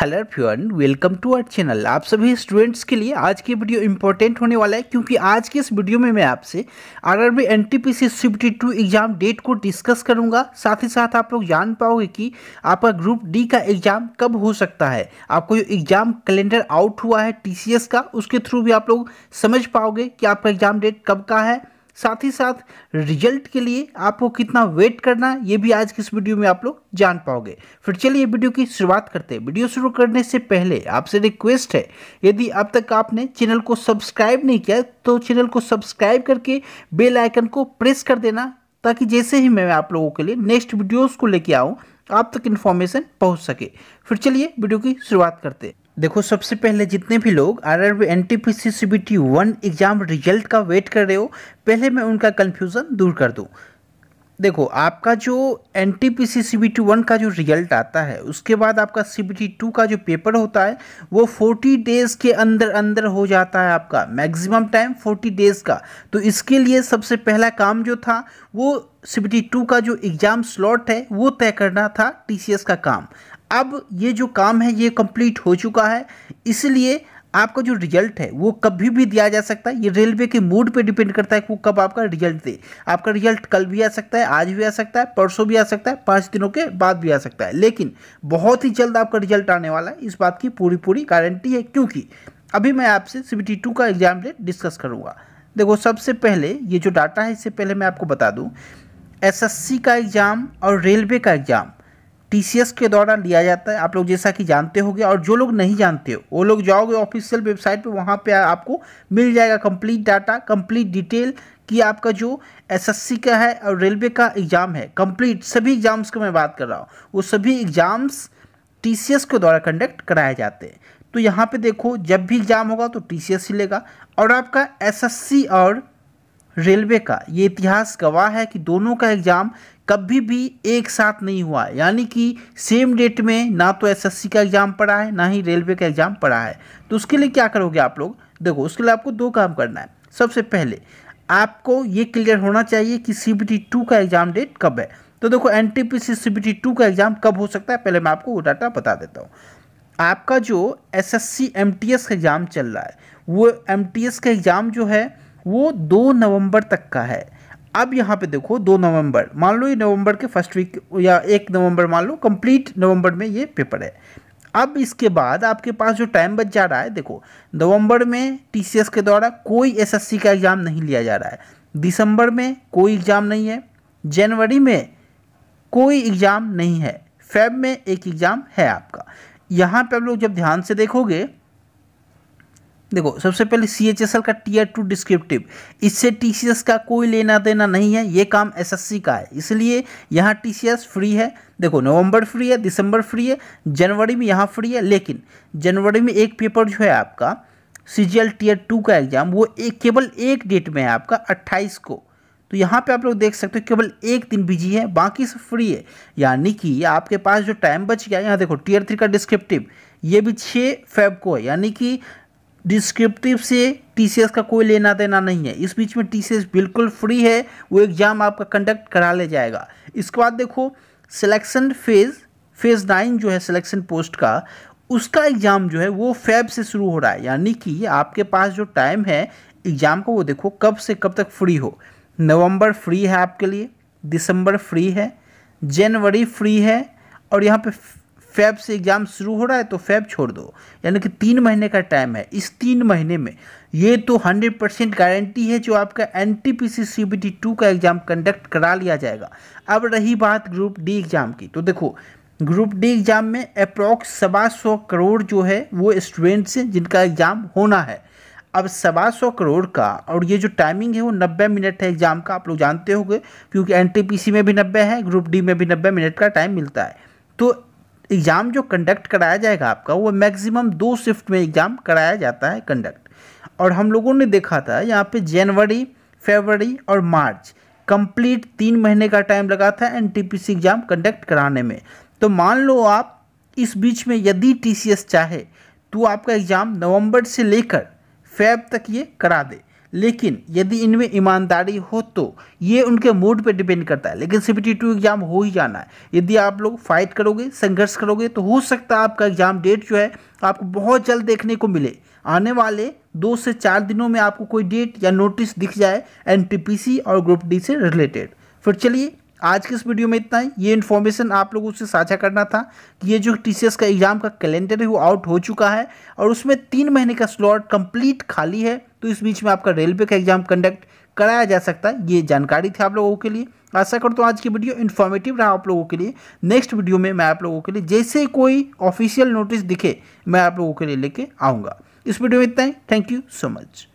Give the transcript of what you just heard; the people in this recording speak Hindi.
हेलो फ्यून वेलकम टू आवर चैनल आप सभी स्टूडेंट्स के लिए आज की वीडियो इंपॉर्टेंट होने वाला है क्योंकि आज के इस वीडियो में मैं आपसे RRB C CBT two exam date को डिस्कस करूंगा साथ ही साथ आप लोग जान पाओगे कि आपका ग्रुप डी का एग्जाम कब हो सकता है आपको जो एग्जाम कैलेंडर आउट हुआ है टी का उसके थ्रू भी आप लोग समझ पाओगे कि आपका एग्जाम डेट कब का है साथ ही साथ रिजल्ट के लिए आपको कितना वेट करना ये भी आज की इस वीडियो में आप लोग जान पाओगे फिर चलिए वीडियो की शुरुआत करते हैं वीडियो शुरू करने से पहले आपसे रिक्वेस्ट है यदि अब तक आपने चैनल को सब्सक्राइब नहीं किया तो चैनल को सब्सक्राइब करके बेल आइकन को प्रेस कर देना ताकि जैसे ही मैं आप लोगों के लिए नेक्स्ट वीडियोज़ को लेके आऊँ आप तक इन्फॉर्मेशन पहुँच सके फिर चलिए वीडियो की शुरुआत करते हैं देखो सबसे पहले जितने भी लोग R R B N T P C C B T one exam result का वेट कर रहे हो पहले मैं उनका कन्फ्यूज़न दूर कर दूँ देखो आपका जो N T P C C B T one का जो रिजल्ट आता है उसके बाद आपका सी बी टी टू का जो पेपर होता है वो फोर्टी डेज़ के अंदर अंदर हो जाता है आपका मैक्सिमम टाइम फोर्टी डेज़ का तो इसके लिए सबसे पहला काम जो था वो सी बी टी टू का जो एग्ज़ाम स्लॉट है वो तय करना था टी सी एस का काम अब ये जो काम है ये कंप्लीट हो चुका है इसलिए आपका जो रिजल्ट है वो कभी भी दिया जा सकता है ये रेलवे के मूड पे डिपेंड करता है कि वो कब आपका रिजल्ट दे आपका रिजल्ट कल भी आ सकता है आज भी आ सकता है परसों भी आ सकता है पाँच दिनों के बाद भी आ सकता है लेकिन बहुत ही जल्द आपका रिजल्ट आने वाला है इस बात की पूरी पूरी गारंटी है क्योंकि अभी मैं आपसे सी टू का एग्जाम डेट डिस्कस करूँगा देखो सबसे पहले ये जो डाटा है इससे पहले मैं आपको बता दूँ एस का एग्ज़ाम और रेलवे का एग्ज़ाम टीसीएस के द्वारा लिया जाता है आप लोग जैसा कि जानते होंगे और जो लोग नहीं जानते हो वो लोग जाओगे ऑफिशियल वेबसाइट पे वहाँ पे आपको मिल जाएगा कंप्लीट डाटा कंप्लीट डिटेल कि आपका जो एसएससी का है और रेलवे का एग्ज़ाम है कंप्लीट सभी एग्ज़ाम्स की मैं बात कर रहा हूँ वो सभी एग्ज़ाम्स टी के द्वारा कंडक्ट कराए जाते हैं तो यहाँ पर देखो जब भी एग्ज़ाम होगा तो टी सी लेगा और आपका एस और रेलवे का ये इतिहास गवाह है कि दोनों का एग्ज़ाम कभी भी एक साथ नहीं हुआ यानी कि सेम डेट में ना तो एसएससी का एग्ज़ाम पड़ा है ना ही रेलवे का एग्ज़ाम पड़ा है तो उसके लिए क्या करोगे आप लोग देखो उसके लिए आपको दो काम करना है सबसे पहले आपको ये क्लियर होना चाहिए कि सी बी टू का एग्ज़ाम डेट कब है तो देखो N T P C C B two का एग्ज़ाम कब हो सकता है पहले मैं आपको वो डाटा बता देता हूँ आपका जो S S C M T S का एग्ज़ाम चल रहा है वो एम टी एस का एग्ज़ाम जो है वो दो नवंबर तक का है अब यहाँ पे देखो दो नवंबर मान लो ये नवंबर के फर्स्ट वीक या एक नवंबर मान लो कंप्लीट नवंबर में ये पेपर है अब इसके बाद आपके पास जो टाइम बच जा रहा है देखो नवंबर में टीसीएस के द्वारा कोई एसएससी का एग्ज़ाम नहीं लिया जा रहा है दिसंबर में कोई एग्ज़ाम नहीं है जनवरी में कोई एग्ज़ाम नहीं है फेब में एक एग्ज़ाम है आपका यहाँ पे आप लोग जब ध्यान से देखोगे देखो सबसे पहले सी एच एस एल का टीयर टू डिस्क्रिप्टिव इससे टी सी एस का कोई लेना देना नहीं है ये काम एस एस सी का है इसलिए यहाँ टी सी एस फ्री है देखो नवंबर फ्री है दिसंबर फ्री है जनवरी में यहाँ फ्री है लेकिन जनवरी में एक पेपर जो है आपका C G L tier two का एग्ज़ाम वो एक केवल एक डेट में है आपका अट्ठाईस को तो यहाँ पे आप लोग देख सकते हो केवल एक दिन बिजी है बाकी सब फ्री है यानी कि आपके पास जो टाइम बच गया यहाँ देखो टीयर थ्री का डिस्क्रिप्टिव ये भी छः फेब को है यानी कि डिस्क्रिप्टिव से टीसीएस का कोई लेना देना नहीं है इस बीच में टीसीएस बिल्कुल फ्री है वो एग्ज़ाम आपका कंडक्ट करा ले जाएगा इसके बाद देखो सिलेक्शन फेज़ फेज़ नाइन जो है सिलेक्शन पोस्ट का उसका एग्ज़ाम जो है वो फैब से शुरू हो रहा है यानी कि आपके पास जो टाइम है एग्ज़ाम का वो देखो कब से कब तक फ्री हो नवंबर फ्री है आपके लिए दिसंबर फ्री है जनवरी फ्री है और यहाँ पे फेब से एग्ज़ाम शुरू हो रहा है तो फेब छोड़ दो यानी कि तीन महीने का टाइम है इस तीन महीने में ये तो हंड्रेड परसेंट गारंटी है जो आपका N T P C C B T two का एग्ज़ाम कंडक्ट करा लिया जाएगा अब रही बात ग्रुप डी एग्ज़ाम की तो देखो ग्रुप डी एग्ज़ाम में अप्रॉक्स सवा सौ करोड़ जो है वो स्टूडेंट्स हैं जिनका एग्ज़ाम होना है अब सवा सौ करोड़ का और ये जो टाइमिंग है वो नब्बे मिनट है एग्ज़ाम का आप लोग जानते होंगे क्योंकि एन में भी नब्बे है ग्रुप डी में भी नब्बे मिनट का टाइम मिलता है तो एग्ज़ाम जो कंडक्ट कराया जाएगा आपका वो मैक्सिमम दो शिफ्ट में एग्ज़ाम कराया जाता है कंडक्ट और हम लोगों ने देखा था यहाँ पे जनवरी फरवरी और मार्च कंप्लीट तीन महीने का टाइम लगा था एन एग्ज़ाम कंडक्ट कराने में तो मान लो आप इस बीच में यदि टी चाहे तो आपका एग्ज़ाम नवंबर से लेकर फेब तक ये करा दे लेकिन यदि इनमें ईमानदारी हो तो ये उनके मूड पे डिपेंड करता है लेकिन सी टू एग्ज़ाम हो ही जाना है यदि आप लोग फाइट करोगे संघर्ष करोगे तो हो सकता है आपका एग्ज़ाम डेट जो है आपको बहुत जल्द देखने को मिले आने वाले दो से चार दिनों में आपको कोई डेट या नोटिस दिख जाए एन और ग्रुप डी से रिलेटेड फिर चलिए आज के इस वीडियो में इतना ही ये इन्फॉर्मेशन आप लोगों से साझा करना था कि ये जो टीसीएस का एग्ज़ाम का कैलेंडर है वो आउट हो चुका है और उसमें तीन महीने का स्लॉट कंप्लीट खाली है तो इस बीच में आपका रेलवे का एग्ज़ाम कंडक्ट कराया जा सकता है ये जानकारी थी आप लोगों के लिए आशा करता हूँ आज की वीडियो इन्फॉर्मेटिव रहा आप लोगों के लिए नेक्स्ट वीडियो में मैं आप लोगों के लिए जैसे कोई ऑफिशियल नोटिस दिखे मैं आप लोगों के लिए लेके आऊँगा इस वीडियो में इतना ही थैंक यू सो मच